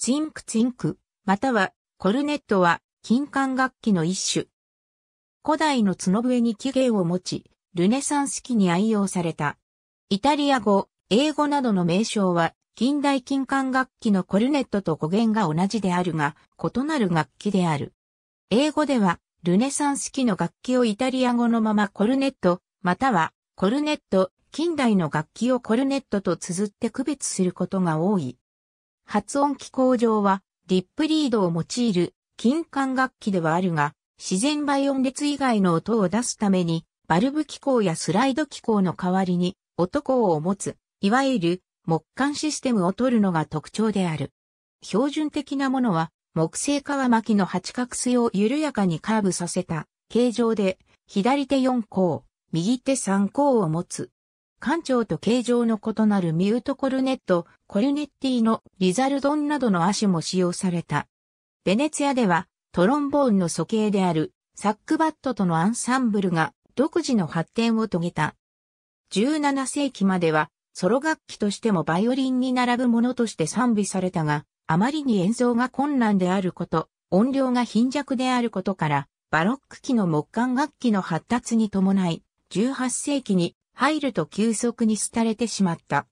チンクチンク、またはコルネットは金管楽器の一種。古代の角笛に起源を持ち、ルネサンス期に愛用された。イタリア語、英語などの名称は、近代金管楽器のコルネットと語源が同じであるが、異なる楽器である。英語では、ルネサンス期の楽器をイタリア語のままコルネット、または、コルネット、近代の楽器をコルネットと綴って区別することが多い。発音機構上は、ディップリードを用いる金管楽器ではあるが、自然倍音列以外の音を出すために、バルブ機構やスライド機構の代わりに、音を持つ、いわゆる木管システムを取るのが特徴である。標準的なものは、木製皮巻きの八角錐を緩やかにカーブさせた形状で、左手4項、右手3項を持つ。艦長と形状の異なるミュートコルネット、コルネッティのリザルドンなどの足も使用された。ベネツィアではトロンボーンの素形であるサックバットとのアンサンブルが独自の発展を遂げた。17世紀まではソロ楽器としてもバイオリンに並ぶものとして賛美されたが、あまりに演奏が困難であること、音量が貧弱であることから、バロック期の木管楽器の発達に伴い、18世紀に入ると急速に廃れてしまった。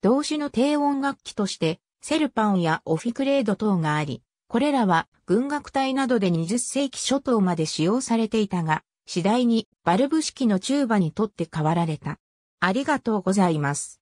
同種の低音楽器として、セルパンやオフィクレード等があり、これらは軍楽隊などで20世紀初頭まで使用されていたが、次第にバルブ式のチューバにとって変わられた。ありがとうございます。